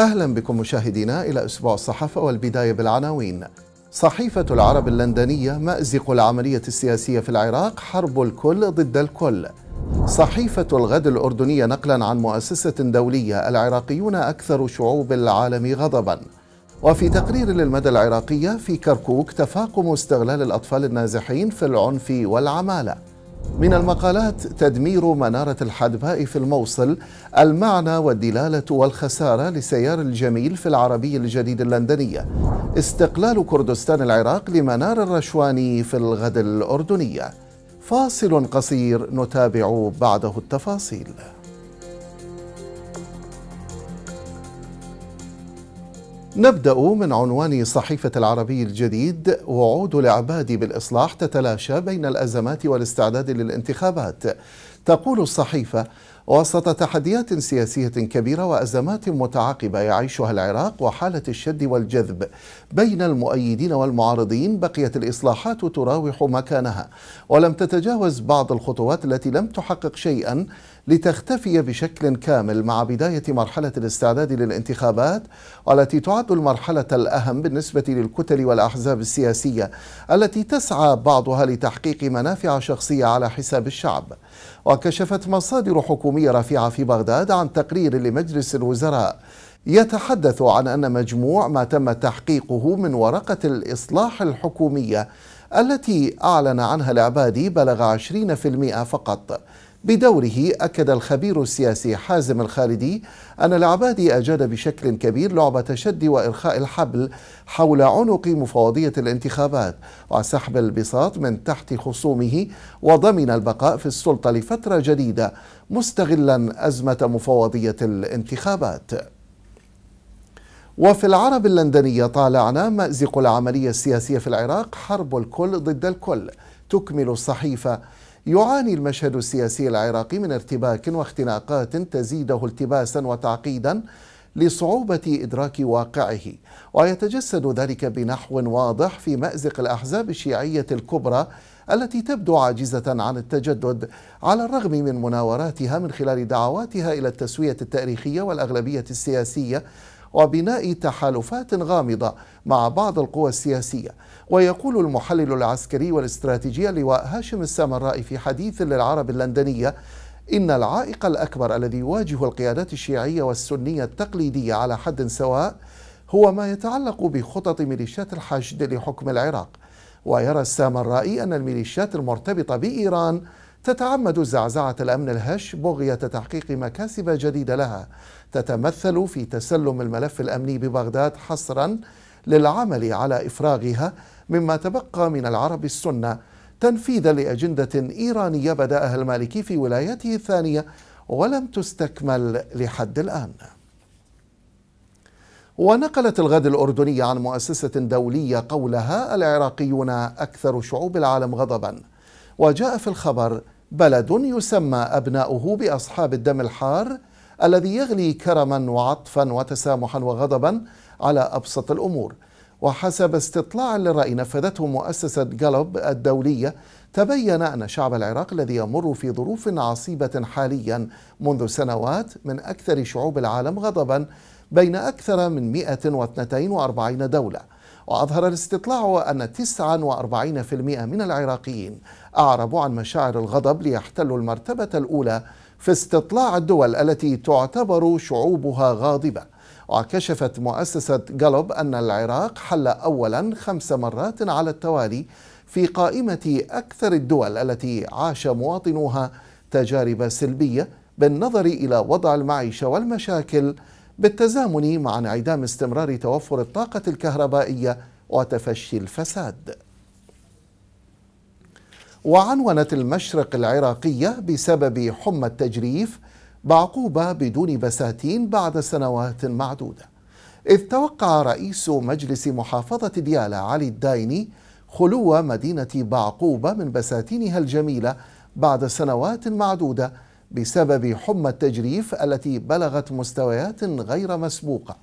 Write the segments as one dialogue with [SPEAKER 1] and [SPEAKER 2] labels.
[SPEAKER 1] أهلا بكم مشاهدينا إلى أسبوع الصحافة والبداية بالعناوين صحيفة العرب اللندنية مأزق العملية السياسية في العراق حرب الكل ضد الكل صحيفة الغد الأردنية نقلا عن مؤسسة دولية العراقيون أكثر شعوب العالم غضبا وفي تقرير للمدى العراقية في كركوك تفاقم استغلال الأطفال النازحين في العنف والعمالة من المقالات تدمير منارة الحدباء في الموصل المعنى والدلالة والخسارة لسيار الجميل في العربي الجديد اللندنية استقلال كردستان العراق لمنار الرشواني في الغد الأردنية فاصل قصير نتابع بعده التفاصيل نبدأ من عنوان صحيفة العربي الجديد وعود العباد بالإصلاح تتلاشى بين الأزمات والاستعداد للانتخابات تقول الصحيفة وسط تحديات سياسية كبيرة وأزمات متعاقبة يعيشها العراق وحالة الشد والجذب بين المؤيدين والمعارضين بقيت الإصلاحات تراوح مكانها ولم تتجاوز بعض الخطوات التي لم تحقق شيئا لتختفي بشكل كامل مع بداية مرحلة الاستعداد للانتخابات والتي تعد المرحلة الأهم بالنسبة للكتل والأحزاب السياسية التي تسعى بعضها لتحقيق منافع شخصية على حساب الشعب وكشفت مصادر حكومية رفيعة في بغداد عن تقرير لمجلس الوزراء يتحدث عن أن مجموع ما تم تحقيقه من ورقة الإصلاح الحكومية التي أعلن عنها العبادي بلغ 20% فقط بدوره أكد الخبير السياسي حازم الخالدي أن العبادي أجاد بشكل كبير لعبة شد وإرخاء الحبل حول عنق مفوضية الانتخابات وسحب البساط من تحت خصومه وضمن البقاء في السلطة لفترة جديدة مستغلا أزمة مفوضية الانتخابات وفي العرب اللندنية طالعنا مأزق العملية السياسية في العراق حرب الكل ضد الكل تكمل الصحيفة يعاني المشهد السياسي العراقي من ارتباك واختناقات تزيده التباسا وتعقيدا لصعوبة إدراك واقعه ويتجسد ذلك بنحو واضح في مأزق الأحزاب الشيعية الكبرى التي تبدو عاجزة عن التجدد على الرغم من مناوراتها من خلال دعواتها إلى التسوية التاريخية والأغلبية السياسية وبناء تحالفات غامضة مع بعض القوى السياسية ويقول المحلل العسكري والاستراتيجي اللواء هاشم السامرائي في حديث للعرب اللندنية إن العائق الأكبر الذي يواجه القيادات الشيعية والسنية التقليدية على حد سواء هو ما يتعلق بخطط ميليشيات الحشد لحكم العراق ويرى السامرائي أن الميليشيات المرتبطة بإيران تتعمد زعزعة الأمن الهش بغية تحقيق مكاسب جديدة لها تتمثل في تسلم الملف الأمني ببغداد حصرا للعمل على إفراغها مما تبقى من العرب السنة تنفيذا لأجندة إيرانية بدأها المالكي في ولايته الثانية ولم تستكمل لحد الآن ونقلت الغد الأردنية عن مؤسسة دولية قولها العراقيون أكثر شعوب العالم غضباً وجاء في الخبر بلد يسمى أبناؤه بأصحاب الدم الحار الذي يغلي كرما وعطفا وتسامحا وغضبا على أبسط الأمور وحسب استطلاع للرأي نفذته مؤسسة جالوب الدولية تبين أن شعب العراق الذي يمر في ظروف عصيبة حاليا منذ سنوات من أكثر شعوب العالم غضبا بين أكثر من 142 دولة وأظهر الاستطلاع أن 49% من العراقيين أعربوا عن مشاعر الغضب ليحتلوا المرتبة الأولى في استطلاع الدول التي تعتبر شعوبها غاضبة وكشفت مؤسسة جالوب أن العراق حل أولا خمس مرات على التوالي في قائمة أكثر الدول التي عاش مواطنوها تجارب سلبية بالنظر إلى وضع المعيشة والمشاكل بالتزامن مع انعدام استمرار توفر الطاقة الكهربائية وتفشي الفساد وعنونت المشرق العراقية بسبب حمى التجريف بعقوبة بدون بساتين بعد سنوات معدودة إذ توقع رئيس مجلس محافظة ديالى علي الدايني خلو مدينة بعقوبة من بساتينها الجميلة بعد سنوات معدودة بسبب حمى التجريف التي بلغت مستويات غير مسبوقة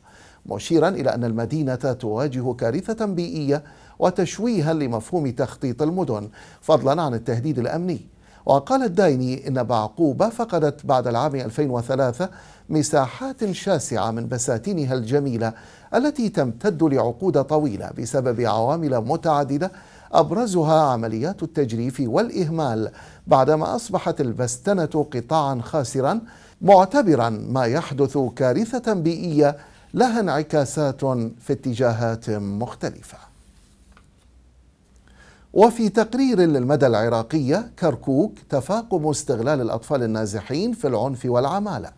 [SPEAKER 1] مشيرا إلى أن المدينة تواجه كارثة بيئية وتشويها لمفهوم تخطيط المدن فضلا عن التهديد الأمني وقال الدايني إن بعقوبة فقدت بعد العام 2003 مساحات شاسعة من بساتينها الجميلة التي تمتد لعقود طويلة بسبب عوامل متعددة أبرزها عمليات التجريف والإهمال بعدما أصبحت البستنة قطاعا خاسرا معتبرا ما يحدث كارثة بيئية لها انعكاسات في اتجاهات مختلفه وفي تقرير للمدى العراقية كركوك تفاقم استغلال الأطفال النازحين في العنف والعمالة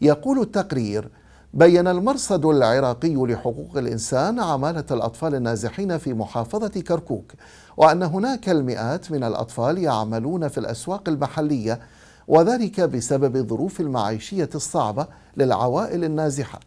[SPEAKER 1] يقول التقرير بين المرصد العراقي لحقوق الإنسان عمالة الأطفال النازحين في محافظة كركوك وأن هناك المئات من الأطفال يعملون في الأسواق المحلية وذلك بسبب الظروف المعيشية الصعبة للعوائل النازحة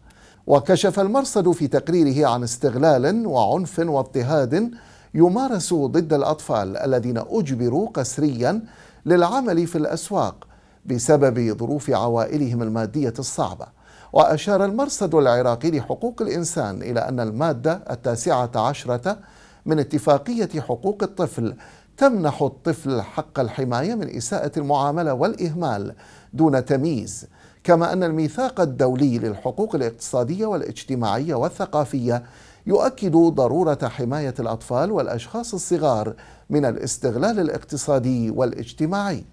[SPEAKER 1] وكشف المرصد في تقريره عن استغلال وعنف واضطهاد يمارس ضد الأطفال الذين أجبروا قسريا للعمل في الأسواق بسبب ظروف عوائلهم المادية الصعبة وأشار المرصد العراقي لحقوق الإنسان إلى أن المادة التاسعة عشرة من اتفاقية حقوق الطفل تمنح الطفل حق الحماية من إساءة المعاملة والإهمال دون تمييز كما أن الميثاق الدولي للحقوق الاقتصادية والاجتماعية والثقافية يؤكد ضروره حمايه الاطفال والاشخاص الصغار من الاستغلال الاقتصادي والاجتماعي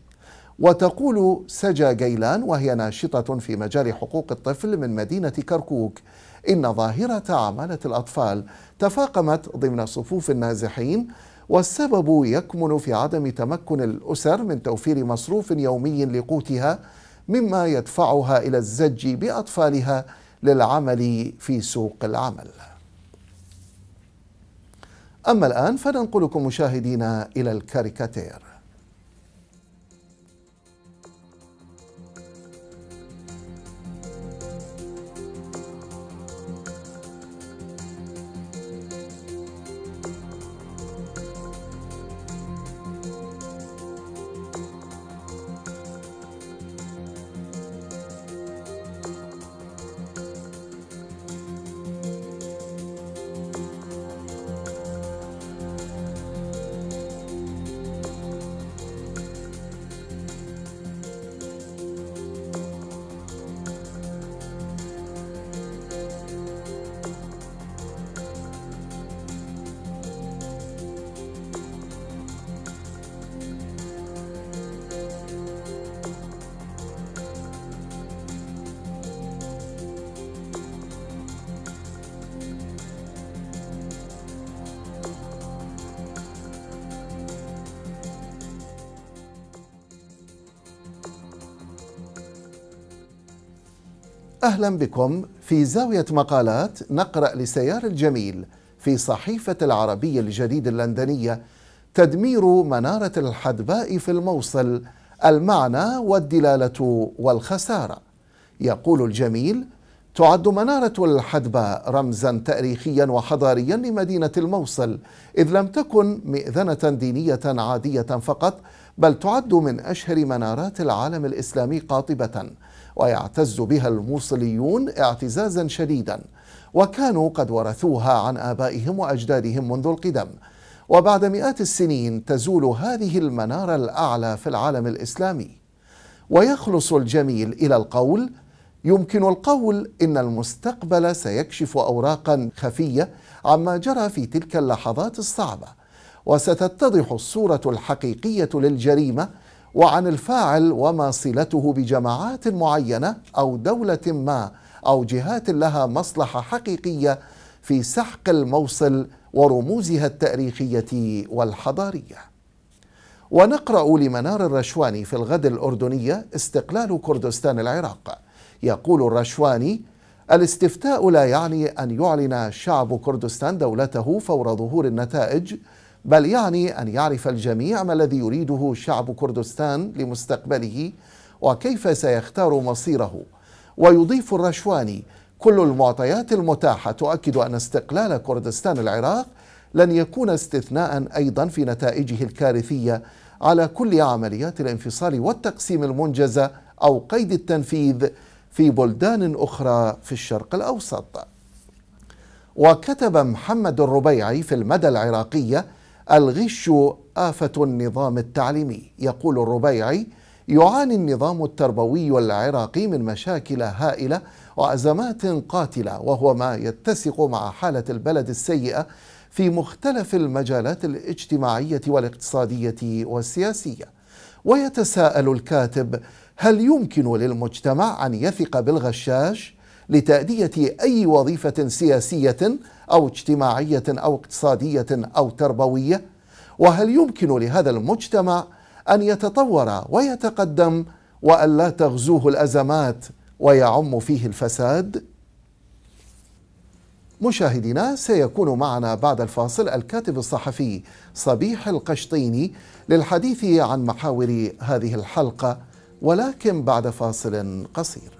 [SPEAKER 1] وتقول سجا جيلان وهي ناشطه في مجال حقوق الطفل من مدينه كركوك ان ظاهره عماله الاطفال تفاقمت ضمن صفوف النازحين والسبب يكمن في عدم تمكن الاسر من توفير مصروف يومي لقوتها مما يدفعها الى الزج باطفالها للعمل في سوق العمل أما الآن فننقلكم مشاهدينا إلى الكاريكاتير أهلا بكم في زاوية مقالات نقرأ لسيار الجميل في صحيفة العربية الجديد اللندنية تدمير منارة الحدباء في الموصل المعنى والدلالة والخسارة يقول الجميل تعد منارة الحدباء رمزا تاريخيا وحضاريا لمدينة الموصل إذ لم تكن مئذنة دينية عادية فقط بل تعد من أشهر منارات العالم الإسلامي قاطبة ويعتز بها الموصليون اعتزازا شديدا وكانوا قد ورثوها عن آبائهم وأجدادهم منذ القدم وبعد مئات السنين تزول هذه المنارة الأعلى في العالم الإسلامي ويخلص الجميل إلى القول يمكن القول إن المستقبل سيكشف أوراقا خفية عما جرى في تلك اللحظات الصعبة وستتضح الصورة الحقيقية للجريمة وعن الفاعل وما صلته بجماعات معينه او دوله ما او جهات لها مصلحه حقيقيه في سحق الموصل ورموزها التاريخيه والحضاريه. ونقرا لمنار الرشواني في الغد الاردنيه استقلال كردستان العراق. يقول الرشواني: الاستفتاء لا يعني ان يعلن شعب كردستان دولته فور ظهور النتائج بل يعني أن يعرف الجميع ما الذي يريده شعب كردستان لمستقبله وكيف سيختار مصيره ويضيف الرشواني كل المعطيات المتاحة تؤكد أن استقلال كردستان العراق لن يكون استثناء أيضا في نتائجه الكارثية على كل عمليات الانفصال والتقسيم المنجزة أو قيد التنفيذ في بلدان أخرى في الشرق الأوسط وكتب محمد الربيعي في المدى العراقية الغش آفة النظام التعليمي يقول الربيعي يعاني النظام التربوي العراقي من مشاكل هائلة وأزمات قاتلة وهو ما يتسق مع حالة البلد السيئة في مختلف المجالات الاجتماعية والاقتصادية والسياسية ويتساءل الكاتب هل يمكن للمجتمع أن يثق بالغشاش؟ لتأدية أي وظيفة سياسية أو اجتماعية أو اقتصادية أو تربوية؟ وهل يمكن لهذا المجتمع أن يتطور ويتقدم وألا تغزوه الأزمات ويعم فيه الفساد؟ مشاهدينا سيكون معنا بعد الفاصل الكاتب الصحفي صبيح القشطيني للحديث عن محاور هذه الحلقه ولكن بعد فاصل قصير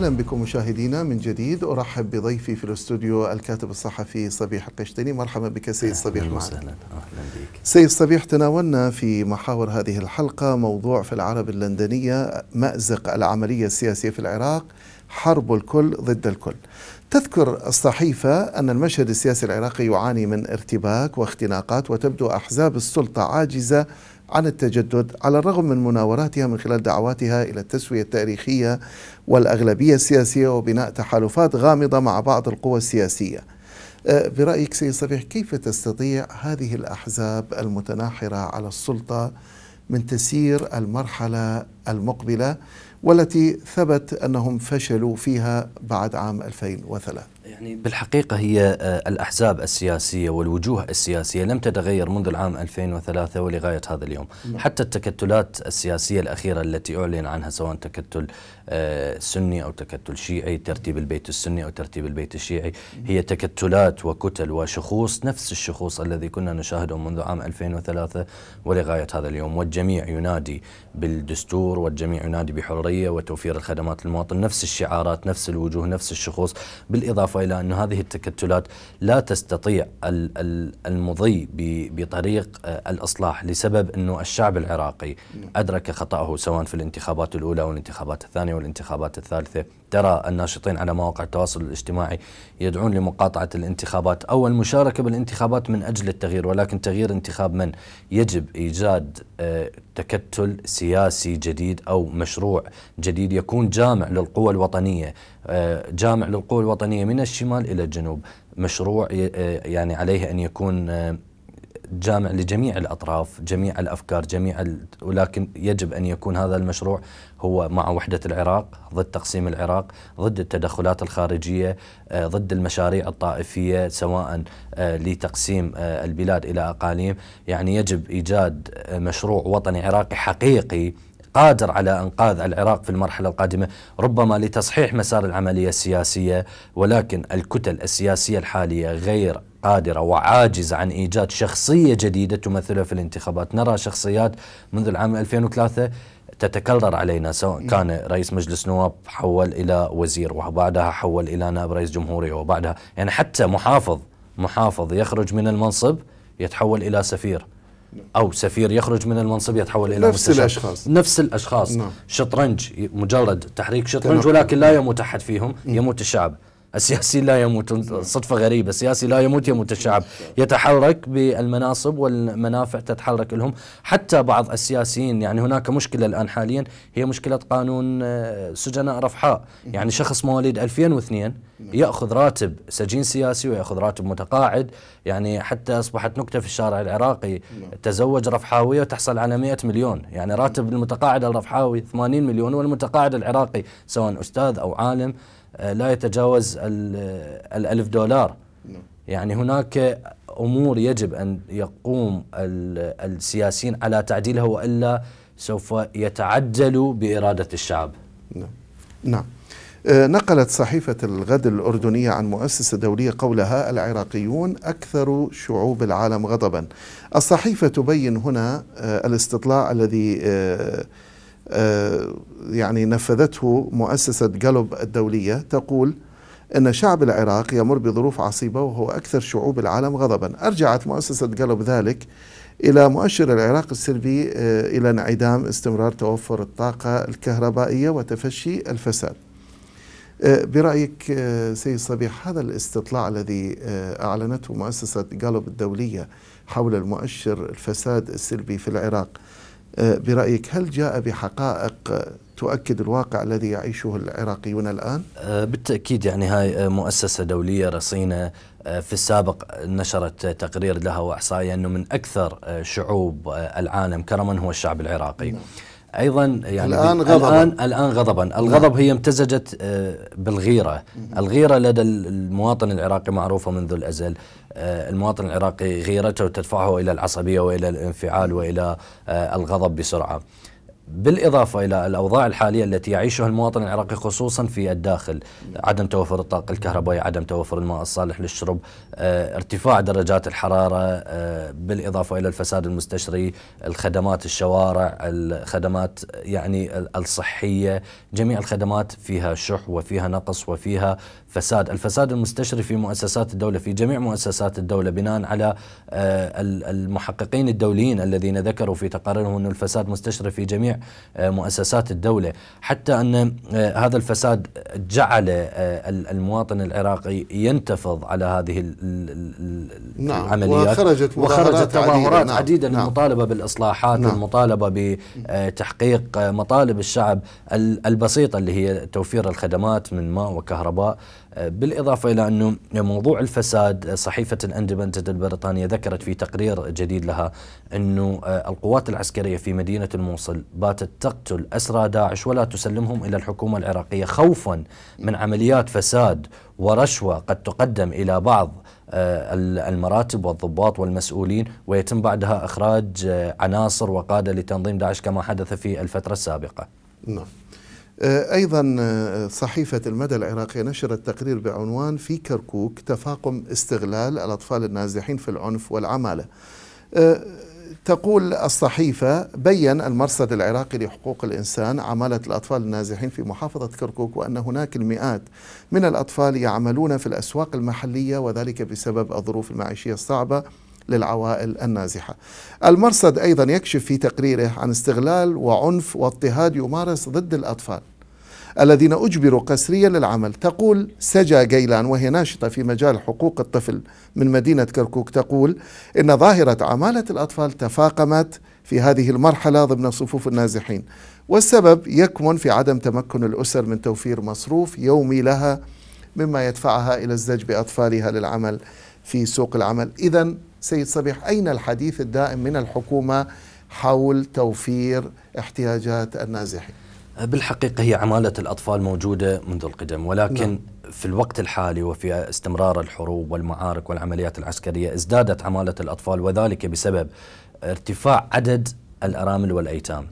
[SPEAKER 1] اهلا بكم مشاهدينا من جديد ارحب بضيفي في الاستوديو الكاتب الصحفي صبيح القشتني مرحبا بك سيد صبيح معنا اهلا بك سيد صبيح تناولنا في محاور هذه الحلقه موضوع في العرب اللندنيه مازق العمليه السياسيه في العراق حرب الكل ضد الكل تذكر الصحيفة أن المشهد السياسي العراقي يعاني من ارتباك واختناقات وتبدو أحزاب السلطة عاجزة عن التجدد على الرغم من مناوراتها من خلال دعواتها الى التسويه التاريخيه والاغلبيه السياسيه وبناء تحالفات غامضه مع بعض القوى السياسيه. أه، برايك سيد صبيح كيف تستطيع هذه الاحزاب المتناحره على السلطه من تسيير المرحله المقبله والتي ثبت انهم فشلوا فيها بعد عام 2003؟
[SPEAKER 2] يعني بالحقيقة هي آه، الأحزاب السياسية والوجوه السياسية لم تتغير منذ العام 2003 ولغاية هذا اليوم نعم. حتى التكتلات السياسية الأخيرة التي أعلن عنها سواء تكتل سني أو تكتل شيعي ترتيب البيت السني أو ترتيب البيت الشيعي هي تكتلات وكتل وشخوص نفس الشخوص الذي كنا نشاهده منذ عام 2003 ولغاية هذا اليوم والجميع ينادي بالدستور والجميع ينادي بحرية وتوفير الخدمات للمواطن نفس الشعارات نفس الوجوه نفس الشخوص بالإضافة إلى أن هذه التكتلات لا تستطيع المضي بطريق آه، الإصلاح لسبب أنه الشعب العراقي أدرك خطأه سواء في الانتخابات الأولى والانتخابات الثانية والانتخابات الثالثة ترى الناشطين على مواقع التواصل الاجتماعي يدعون لمقاطعة الانتخابات أو المشاركة بالانتخابات من أجل التغيير ولكن تغيير انتخاب من يجب إيجاد آه، تكتل سياسي جديد أو مشروع جديد يكون جامع للقوى الوطنية آه، جامع للقوى الوطنية من الشمال إلى الجنوب مشروع آه، يعني عليه أن يكون جامع لجميع الأطراف جميع الأفكار جميع ال... ولكن يجب أن يكون هذا المشروع هو مع وحدة العراق ضد تقسيم العراق ضد التدخلات الخارجية آه، ضد المشاريع الطائفية سواء آه، لتقسيم آه، البلاد إلى أقاليم يعني يجب إيجاد مشروع وطني عراقي حقيقي قادر على انقاذ العراق في المرحله القادمه ربما لتصحيح مسار العمليه السياسيه ولكن الكتل السياسيه الحاليه غير قادرة وعاجزة عن إيجاد شخصية جديدة تمثلها في الانتخابات نرى شخصيات منذ العام 2003 تتكرر علينا سواء كان رئيس مجلس نواب حول إلى وزير وبعدها حول إلى نائب رئيس جمهورية وبعدها يعني حتى محافظ محافظ يخرج من المنصب يتحول إلى سفير أو سفير يخرج من المنصب يتحول إلى نفس الأشخاص نفس الأشخاص نعم. شطرنج مجرد تحريك شطرنج ولكن لا نعم. يموت أحد فيهم يموت الشعب السياسي لا يموت صدفة غريبة السياسي لا يموت يموت الشعب يتحرك بالمناصب والمنافع تتحرك لهم حتى بعض السياسيين يعني هناك مشكلة الآن حاليا هي مشكلة قانون آه، سجناء رفحاء يعني شخص مواليد 2002 يأخذ راتب سجين سياسي ويأخذ راتب متقاعد يعني حتى أصبحت نكتة في الشارع العراقي تزوج رفحاوية وتحصل على 100 مليون يعني راتب المتقاعد الرفحاوي 80 مليون والمتقاعد العراقي سواء أستاذ أو عالم لا يتجاوز الألف دولار نعم. يعني هناك أمور يجب أن يقوم السياسيين على تعديلها وإلا سوف يتعجلوا بإرادة الشعب نعم,
[SPEAKER 1] نعم. آه، نقلت صحيفة الغد الأردنية عن مؤسسة دولية قولها العراقيون أكثر شعوب العالم غضبا الصحيفة تبين هنا آه، الاستطلاع الذي آه، آه، يعني نفذته مؤسسة جالوب الدولية تقول أن شعب العراق يمر بظروف عصيبة وهو أكثر شعوب العالم غضبا أرجعت مؤسسة جالوب ذلك إلى مؤشر العراق السلبي آه، إلى انعدام استمرار توفر الطاقة الكهربائية وتفشي الفساد آه، برأيك سيد صبيح هذا الاستطلاع الذي أعلنته مؤسسة جالوب الدولية حول المؤشر الفساد السلبي في العراق آه، برأيك هل جاء بحقائق تؤكد الواقع الذي يعيشه العراقيون الآن؟
[SPEAKER 2] آه، بالتأكيد يعني هاي آه، مؤسسة دولية رصينة في السابق نشرت تقرير لها وإحصائية أنه من أكثر شعوب العالم كرما هو الشعب العراقي نعم. ايضا يعني الان غضبا الان, الآن غضبا نعم. الغضب هي امتزجت آه، بالغيره الغيره لدى المواطن العراقي معروفه منذ الازل آه، المواطن العراقي غيرته تدفعه الى العصبيه والى الانفعال والى آه، الغضب بسرعه بالإضافة إلى الأوضاع الحالية التي يعيشها المواطن العراقي خصوصا في الداخل عدم توفر الطاقة الكهربائية عدم توفر الماء الصالح للشرب آه، ارتفاع درجات الحرارة آه، بالإضافة إلى الفساد المستشري الخدمات الشوارع الخدمات يعني الصحية جميع الخدمات فيها شح وفيها نقص وفيها فساد الفساد المستشري في مؤسسات الدولة في جميع مؤسسات الدولة بناء على آه، المحققين الدوليين الذين ذكروا في تقاريرهم أن الفساد مستشري في جميع آه، مؤسسات الدولة حتى أن آه، هذا الفساد جعل المواطن العراقي ينتفض على هذه نعم، العمليات وخرجت, وخرجت تظاهرات عديدة, نعم، عديدة نعم المطالبة بالإصلاحات نعم المطالبة بتحقيق مطالب الشعب البسيطة اللي هي توفير الخدمات من ماء وكهرباء بالإضافة إلى أنه موضوع الفساد صحيفة الاندبندنت البريطانية ذكرت في تقرير جديد لها أنه القوات العسكرية في مدينة الموصل باتت تقتل أسرى داعش ولا تسلمهم إلى الحكومة العراقية خوفا من عمليات فساد ورشوة قد تقدم إلى بعض آه، المراتب والضباط والمسؤولين ويتم بعدها إخراج آه، عناصر وقادة لتنظيم داعش كما حدث في الفترة السابقة
[SPEAKER 1] نعم آه، أيضا آه، صحيفة المدى العراقية نشرت تقرير بعنوان في كركوك تفاقم استغلال الأطفال النازحين في العنف والعمالة آه، تقول الصحيفة بيّن المرصد العراقي لحقوق الإنسان عمالة الأطفال النازحين في محافظة كركوك وأن هناك المئات من الأطفال يعملون في الأسواق المحلية وذلك بسبب الظروف المعيشية الصعبة للعوائل النازحة. المرصد أيضا يكشف في تقريره عن استغلال وعنف واضطهاد يمارس ضد الأطفال الذين أجبروا قسريا للعمل تقول سجا جيلان وهي ناشطة في مجال حقوق الطفل من مدينة كركوك تقول إن ظاهرة عمالة الأطفال تفاقمت في هذه المرحلة ضمن صفوف النازحين والسبب يكمن في عدم تمكن الأسر من توفير مصروف يومي لها مما يدفعها إلى الزج بأطفالها للعمل في سوق العمل إذا سيد صبيح أين الحديث الدائم من الحكومة حول توفير احتياجات النازحين
[SPEAKER 2] بالحقيقة هي عمالة الأطفال موجودة منذ القدم ولكن نعم. في الوقت الحالي وفي استمرار الحروب والمعارك والعمليات العسكرية ازدادت عمالة الأطفال وذلك بسبب ارتفاع عدد الأرامل والأيتام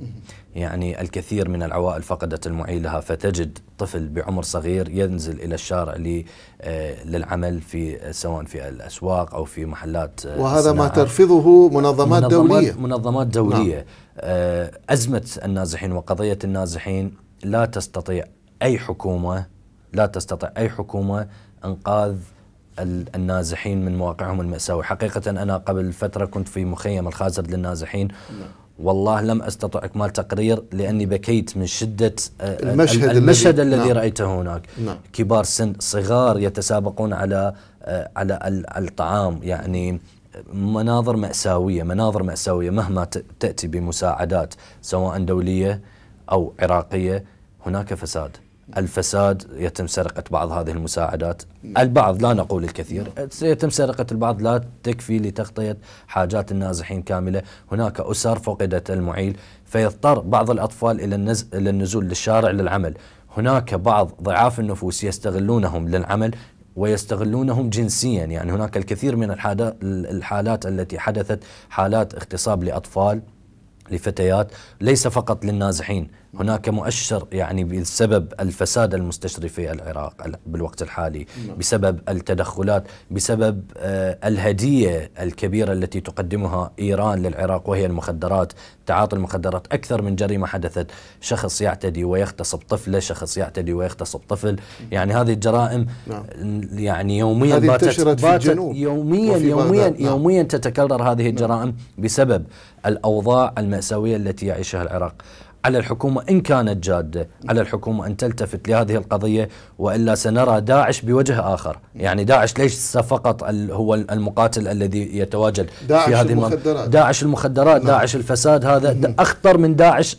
[SPEAKER 2] يعني الكثير من العوائل فقدت المعيلها فتجد طفل بعمر صغير ينزل الى الشارع آه، للعمل في آه، سواء في الاسواق او في محلات آه، وهذا ما ترفضه
[SPEAKER 1] منظمات, منظمات دوليه منظمات
[SPEAKER 2] دوليه نعم. ازمه النازحين وقضيه النازحين لا تستطيع اي حكومه لا تستطيع اي حكومه انقاذ النازحين من مواقعهم المأساوية حقيقة أنا قبل فترة كنت في مخيم الخازر للنازحين نعم. والله لم استطع اكمال تقرير لاني بكيت من شده آه، المشهد, المشهد الذي, الذي نعم رايته هناك نعم كبار سن صغار يتسابقون على آه، على الطعام يعني آه، مناظر مأساوية مناظر مأساوية مهما تأتي بمساعدات سواء دولية أو عراقية هناك فساد الفساد يتم سرقة بعض هذه المساعدات البعض لا نقول الكثير يتم سرقة البعض لا تكفي لتغطية حاجات النازحين كاملة هناك أسر فقدت المعيل فيضطر بعض الأطفال إلى, إلى النزول للشارع للعمل هناك بعض ضعاف النفوس يستغلونهم للعمل ويستغلونهم جنسيا يعني هناك الكثير من الحالات التي حدثت حالات اغتصاب لأطفال لفتيات ليس فقط للنازحين هناك مؤشر يعني بسبب الفساد المستشري في العراق بالوقت الحالي نعم. بسبب التدخلات بسبب آه، الهدية الكبيرة التي تقدمها إيران للعراق وهي المخدرات تعاطي المخدرات أكثر من جريمة حدثت شخص يعتدي ويغتصب طفلة شخص يعتدي ويغتصب طفل يعني هذه الجرائم نعم. يعني يوميا باتت, باتت يوميا يوميا نعم. يوميا تتكرر هذه نعم. الجرائم نعم. بسبب الأوضاع المأساوية التي يعيشها العراق على الحكومة إن كانت جادة على الحكومة أن تلتفت لهذه القضية وإلا سنرى داعش بوجه آخر يعني داعش ليس فقط هو المقاتل الذي يتواجد داعش في هذه المخدرات داعش المخدرات نعم. داعش الفساد هذا أخطر من داعش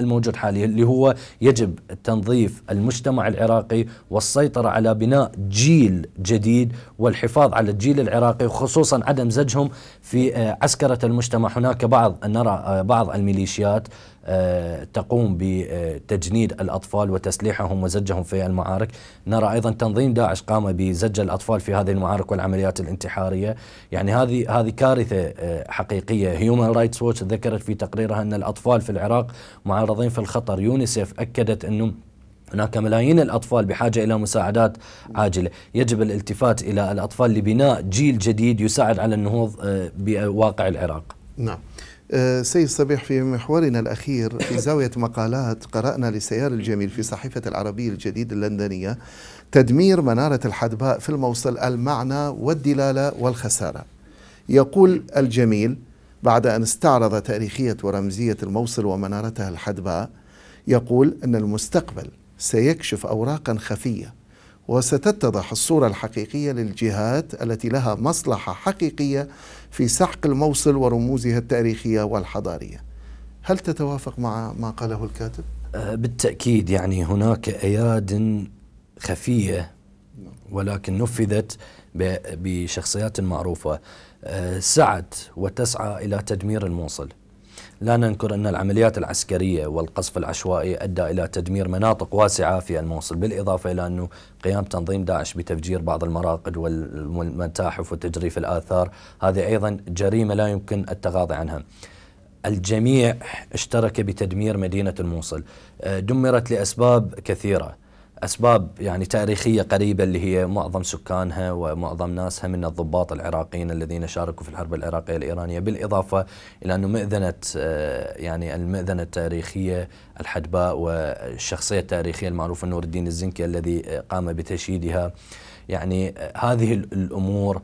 [SPEAKER 2] الموجود حاليا اللي هو يجب تنظيف المجتمع العراقي والسيطرة على بناء جيل جديد والحفاظ على الجيل العراقي وخصوصا عدم زجهم في آه، عسكرة المجتمع هناك بعض نرى آه، بعض الميليشيات آه، تقوم بتجنيد الأطفال وتسليحهم وزجهم في المعارك نرى أيضا تنظيم داعش قام بزج الأطفال في هذه المعارك والعمليات الانتحارية يعني هذه هذه كارثة آه، حقيقية Human رايتس ووتش ذكرت في تقريرها أن الأطفال في العراق معرضين في الخطر يونيسف أكدت أنه هناك ملايين الأطفال بحاجة إلى مساعدات عاجلة يجب الالتفات إلى الأطفال لبناء جيل جديد يساعد على النهوض آه، بواقع العراق
[SPEAKER 1] نعم آه، سيد صبيح في محورنا الأخير في زاوية مقالات قرأنا لسيار الجميل في صحيفة العربية الجديد اللندنية تدمير منارة الحدباء في الموصل المعنى والدلالة والخسارة يقول الجميل بعد أن استعرض تاريخية ورمزية الموصل ومنارتها الحدباء يقول أن المستقبل سيكشف أوراقا خفية وستتضح الصورة الحقيقية للجهات التي لها مصلحة حقيقية في سحق الموصل ورموزها التاريخيه والحضاريه. هل تتوافق مع ما قاله الكاتب؟ أه،
[SPEAKER 2] بالتاكيد يعني هناك اياد خفيه نعم. ولكن نفذت بشخصيات معروفه أه، سعت وتسعى الى تدمير الموصل. لا ننكر أن العمليات العسكرية والقصف العشوائي أدى إلى تدمير مناطق واسعة في الموصل بالإضافة إلى أنه قيام تنظيم داعش بتفجير بعض المراقد والمتاحف وتجريف الآثار هذه أيضا جريمة لا يمكن التغاضي عنها الجميع اشترك بتدمير مدينة الموصل آه، دمرت لأسباب كثيرة أسباب يعني تاريخية قريبة اللي هي معظم سكانها ومعظم ناسها من الضباط العراقيين الذين شاركوا في الحرب العراقية الإيرانية بالإضافة إلى أنه مئذنة آه، يعني المئذنة التاريخية الحدباء والشخصية التاريخية المعروفة نور الدين الزنكي الذي قام بتشييدها يعني هذه الأمور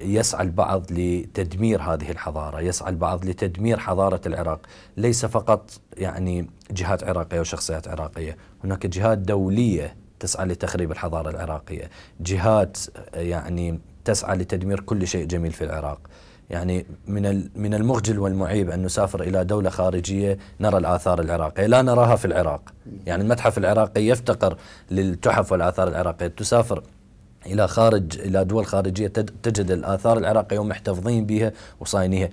[SPEAKER 2] يسعى البعض لتدمير هذه الحضارة يسعى البعض لتدمير حضارة العراق ليس فقط يعني جهات عراقية وشخصيات عراقية هناك جهات دولية تسعى لتخريب الحضارة العراقية جهات آه، يعني تسعى لتدمير كل شيء جميل في العراق يعني من من المخجل والمعيب ان نسافر الى دوله خارجيه نرى الاثار العراقيه، لا نراها في العراق. يعني المتحف العراقي يفتقر للتحف والاثار العراقيه، تسافر الى خارج الى دول خارجيه تجد الاثار العراقيه ومحتفظين بها وصاينيها.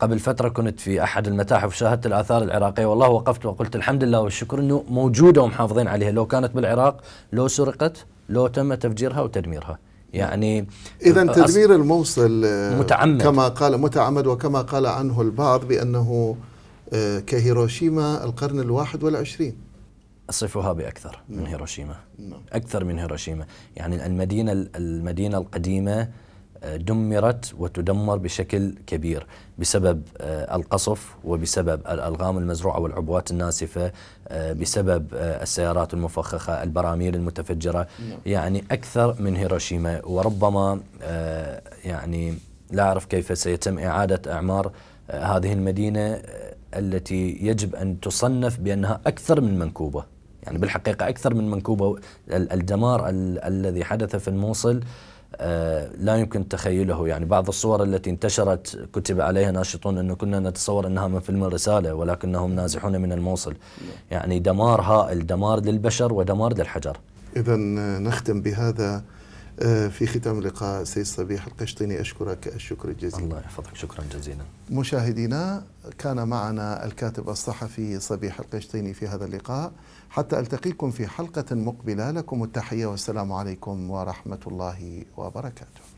[SPEAKER 2] قبل فتره كنت في احد المتاحف شاهدت الاثار العراقيه والله وقفت وقلت الحمد لله والشكر انه موجوده ومحافظين عليها، لو كانت بالعراق لو سرقت لو تم تفجيرها وتدميرها. يعني اذا تدمير
[SPEAKER 1] الموصل متعمد كما قال متعمد وكما قال عنه البعض بانه آه، كهيروشيما القرن الواحد والعشرين
[SPEAKER 2] أصفها بأكثر من نعم. هيروشيما نعم. أكثر من هيروشيما يعني المدينة المدينة القديمة آه، دمرت وتدمر بشكل كبير بسبب آه، القصف وبسبب الألغام المزروعة والعبوات الناسفة آه، بسبب السيارات المفخخة البراميل المتفجرة نعم. يعني أكثر من هيروشيما وربما يعني لا أعرف كيف سيتم إعادة أعمار هذه المدينة التي يجب أن تصنف بأنها أكثر من منكوبة يعني بالحقيقة أكثر من منكوبة الدمار ال الذي حدث في الموصل آه، لا يمكن تخيله يعني بعض الصور التي انتشرت كتب عليها ناشطون أنه كنا نتصور أنها من فيلم الرسالة ولكنهم نازحون من الموصل يعني دمار هائل دمار للبشر ودمار للحجر
[SPEAKER 1] إذا آه، نختم بهذا آه، في ختام اللقاء سيد صبيح القشطيني أشكرك الشكر الجزيل الله يحفظك شكرا جزيلا مشاهدينا كان معنا الكاتب الصحفي صبيح القشطيني في هذا اللقاء حتى ألتقيكم في حلقة مقبلة لكم التحية والسلام عليكم ورحمة الله وبركاته